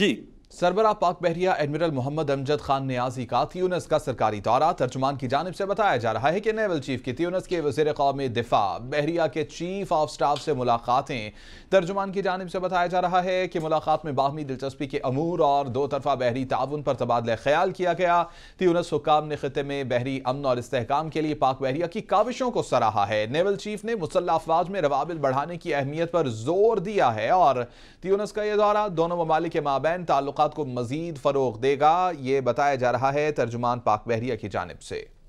জি सरबरा पाक बहरिया एडमिरल मोहम्मद अमजद खान न्याजी का त्यूनस का सरकारी दौरा तर्जुमान की जानब से बताया जा रहा है कि नेवल चीफ की त्यूनस के वजीर कौमी दिफा बहरिया के चीफ ऑफ स्टाफ से मुलाकातें तर्जुमान की जानब से बताया जा रहा है कि मुलाकात में बाहमी दिलचस्पी के अमूर और दो तरफा बहरी ताउन पर तबादला ख्याल किया गया त्यूनस हुकाम ने खत्े में बहरी अमन और इसकाम के लिए पाक बहरिया की काविशों को सराहा है नेवल चीफ ने मुसल्ला अफवाज में रवाबिल बढ़ाने की अहमियत पर जोर दिया है और त्यूनस का यह दौरा दोनों ममालिक के माबैन ताल्लुक को मजीद फ़रोग देगा ये बताया जा रहा है तर्जुमान पाक बहरिया की जानब से